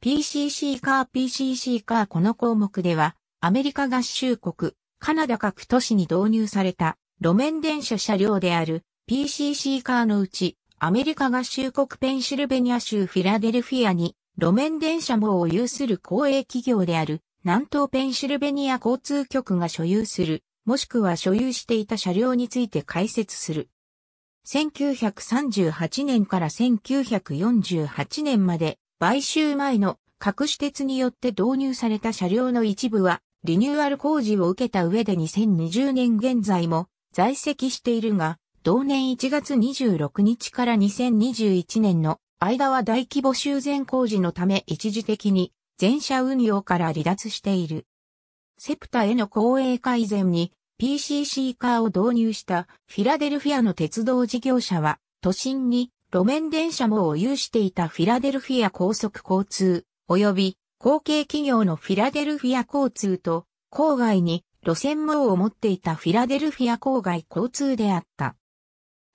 PCC カー PCC カーこの項目では、アメリカ合衆国、カナダ各都市に導入された路面電車車両である PCC カーのうち、アメリカ合衆国ペンシルベニア州フィラデルフィアに路面電車網を有する公営企業である南東ペンシルベニア交通局が所有する、もしくは所有していた車両について解説する。1938年から1948年まで買収前の各し鉄によって導入された車両の一部はリニューアル工事を受けた上で2020年現在も在籍しているが、同年1月26日から2021年の間は大規模修繕工事のため一時的に全車運用から離脱している。セプタへの公営改善に PCC カーを導入したフィラデルフィアの鉄道事業者は都心に路面電車網を有していたフィラデルフィア高速交通、及び後継企業のフィラデルフィア交通と、郊外に路線網を持っていたフィラデルフィア郊外交通であった。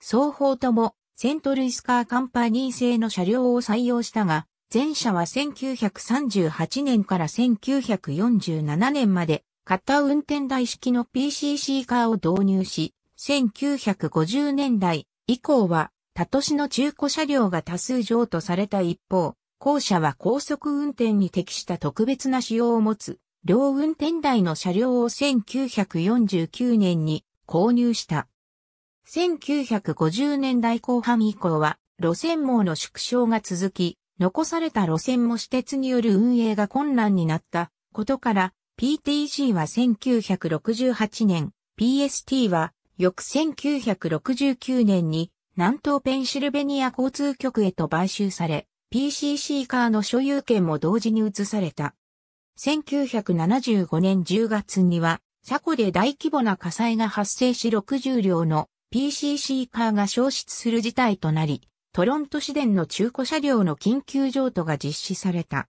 双方ともセントルイスカーカンパニー製の車両を採用したが、前者は1938年から1947年まで型運転台式の PCC カーを導入し、1950年代以降は他都市の中古車両が多数譲渡された一方、後者は高速運転に適した特別な仕様を持つ、両運転台の車両を1949年に購入した。1950年代後半以降は、路線網の縮小が続き、残された路線も私鉄による運営が困難になったことから、PTC は1968年、PST は翌1969年に南東ペンシルベニア交通局へと買収され、PCC カーの所有権も同時に移された。1975年10月には、車庫で大規模な火災が発生し60両の PCC カーが消失する事態となり、トロント市電の中古車両の緊急譲渡が実施された。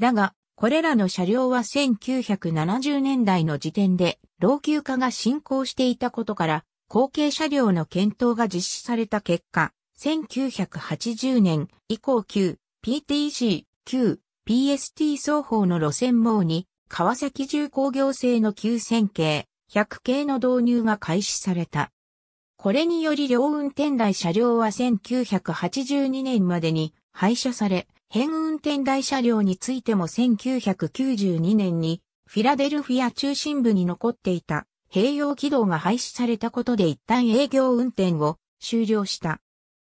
だが、これらの車両は1970年代の時点で老朽化が進行していたことから、後継車両の検討が実施された結果、1980年以降旧 PTC、旧 PST 双方の路線網に川崎重工業製の9000系、100系の導入が開始された。これにより両運転台車両は1982年までに廃車され、変運転台車両についても1992年にフィラデルフィア中心部に残っていた併用軌道が廃止されたことで一旦営業運転を終了した。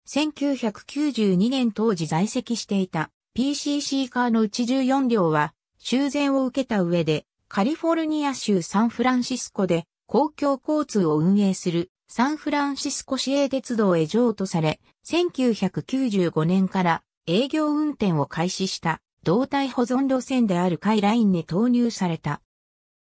1992年当時在籍していた PCC カーのうち14両は修繕を受けた上でカリフォルニア州サンフランシスコで公共交通を運営するサンフランシスコ市営鉄道へ譲渡され、1995年から営業運転を開始した動体保存路線であるカイラインに投入された。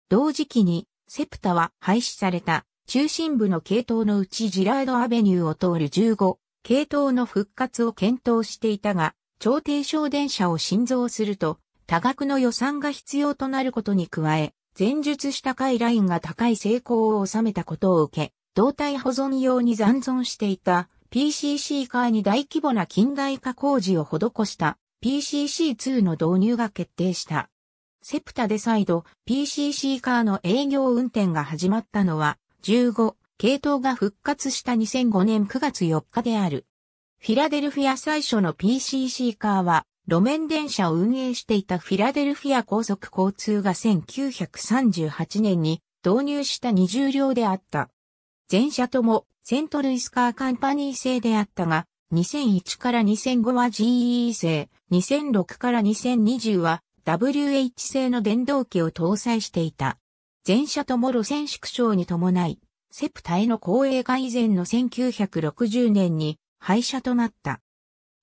同時期にセプタは廃止された中心部の系統のうちジラードアベニューを通る15系統の復活を検討していたが、超低省電車を新造すると多額の予算が必要となることに加え、前述した回ラインが高い成功を収めたことを受け、胴体保存用に残存していた PCC カーに大規模な近代化工事を施した PCC2 の導入が決定した。セプタで再度 PCC カーの営業運転が始まったのは15系統が復活した2005年9月4日である。フィラデルフィア最初の PCC カーは路面電車を運営していたフィラデルフィア高速交通が1938年に導入した20両であった。全車ともセントルイスカーカンパニー製であったが、2001から2005は GE 製、2006から2020は WH 製の電動機を搭載していた。全車とも路線縮小に伴い、セプタへの公営化以前の1960年に廃車となった。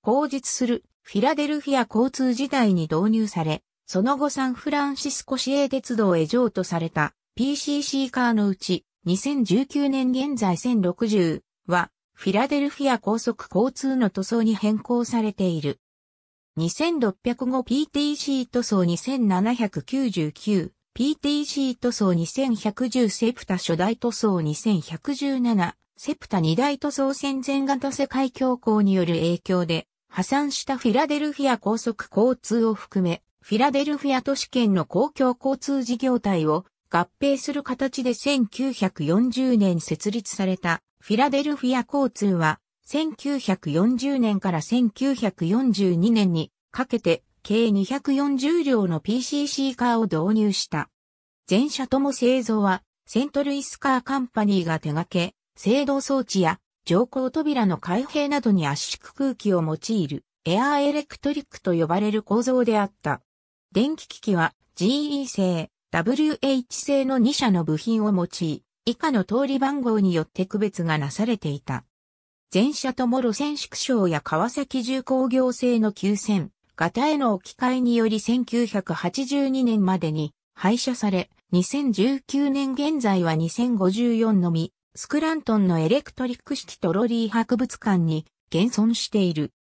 後述するフィラデルフィア交通時代に導入され、その後サンフランシスコ市営鉄道へ譲渡された PCC カーのうち2019年現在1060はフィラデルフィア高速交通の塗装に変更されている。2605PTC 塗装 2799PTC 塗装2110セプタ初代塗装2117セプタ二大塗装戦前型世界恐慌による影響で破産したフィラデルフィア高速交通を含めフィラデルフィア都市圏の公共交通事業体を合併する形で1940年設立されたフィラデルフィア交通は1940年から1942年にかけて計240両の PCC カーを導入した。全車とも製造はセントルイスカーカンパニーが手掛け、制動装置や乗降扉の開閉などに圧縮空気を用いるエアーエレクトリックと呼ばれる構造であった。電気機器は GE 製、WH 製の2社の部品を用い、以下の通り番号によって区別がなされていた。全社とも路線縮小や川崎重工業製の急線型への置き換えにより1982年までに廃車され、2019年現在は2054のみ、スクラントンのエレクトリック式トロリー博物館に現存している。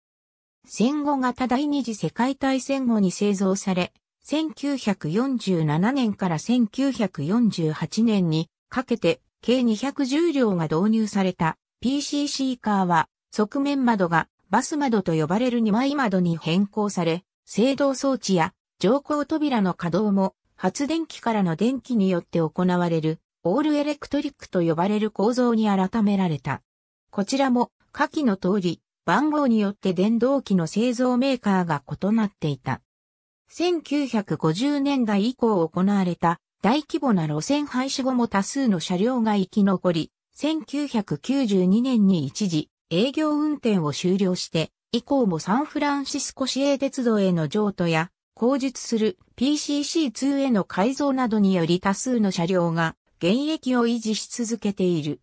戦後型第二次世界大戦後に製造され、1947年から1948年にかけて計210両が導入された PC c カーは、側面窓がバス窓と呼ばれる2枚窓に変更され、制動装置や乗降扉の稼働も発電機からの電気によって行われるオールエレクトリックと呼ばれる構造に改められた。こちらも下記の通り番号によって電動機の製造メーカーが異なっていた。1950年代以降行われた大規模な路線廃止後も多数の車両が生き残り、1992年に一時営業運転を終了して、以降もサンフランシスコ市営鉄道への譲渡や、後述する PCC2 への改造などにより多数の車両が現役を維持し続けている。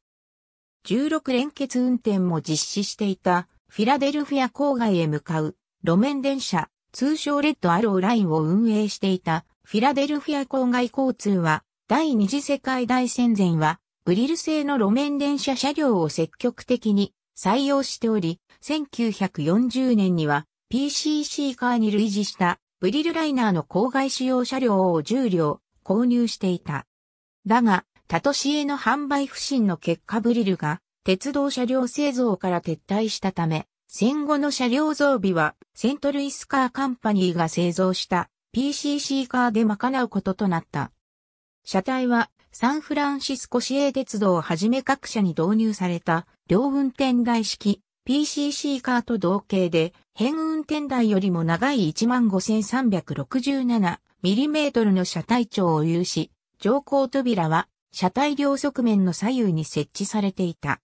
16連結運転も実施していたフィラデルフィア郊外へ向かう路面電車、通称レッドアローラインを運営していたフィラデルフィア郊外交通は第二次世界大戦前はブリル製の路面電車車両を積極的に採用しており、1940年には PCC カーに類似したブリルライナーの郊外使用車両を10両購入していた。だが、タトシエの販売不振の結果ブリルが鉄道車両製造から撤退したため、戦後の車両増備はセントルイスカーカンパニーが製造した PCC カーで賄うこととなった。車体はサンフランシスコ市営鉄道をはじめ各社に導入された両運転台式 PCC カーと同型で、変運転台よりも長い 15,367mm の車体長を有し、乗降扉は車体両側面の左右に設置されていた。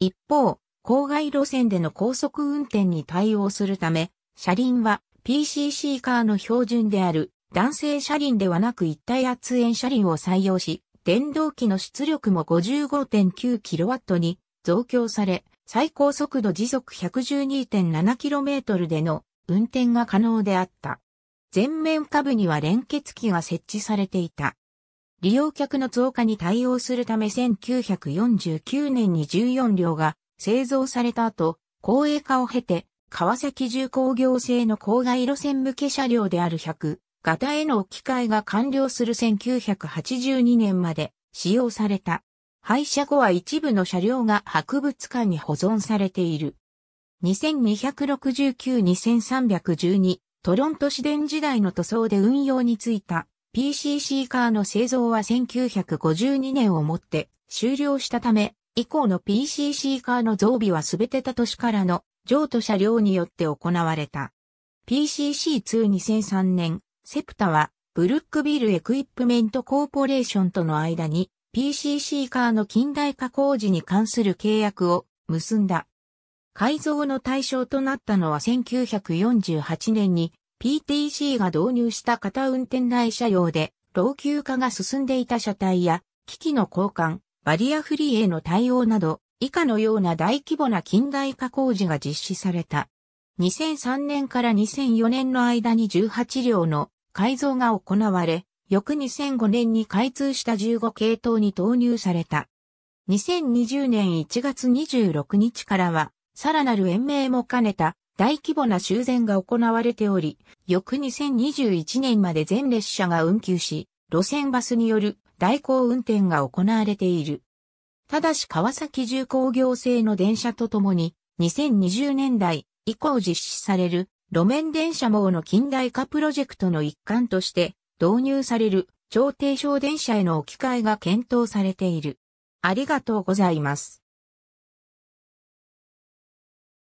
一方、郊外路線での高速運転に対応するため、車輪は PCC カーの標準である男性車輪ではなく一体圧縁車輪を採用し、電動機の出力も 55.9kW に増強され、最高速度時速 112.7km での運転が可能であった。前面下部には連結機が設置されていた。利用客の増加に対応するため1949年に14両が製造された後、公営化を経て、川崎重工業製の郊外路線向け車両である100、型への置き換えが完了する1982年まで使用された。廃車後は一部の車両が博物館に保存されている。2269-2312トロント市電時代の塗装で運用についた PCC カーの製造は1952年をもって終了したため、以降の PCC カーの増備は全て他都市からの譲渡車両によって行われた。PCC2 2003年セプタは、ブルックビルエクイプメントコーポレーションとの間に PCC カーの近代化工事に関する契約を結んだ。改造の対象となったのは1948年に PTC が導入した型運転台車用で老朽化が進んでいた車体や機器の交換、バリアフリーへの対応など以下のような大規模な近代化工事が実施された。2003年から2004年の間に18両の改造が行われ、翌2005年に開通した15系統に投入された。2020年1月26日からは、さらなる延命も兼ねた大規模な修繕が行われており、翌2021年まで全列車が運休し、路線バスによる代行運転が行われている。ただし川崎重工業製の電車とともに、2020年代以降実施される路面電車網の近代化プロジェクトの一環として導入される超低床電車への置き換えが検討されている。ありがとうございます。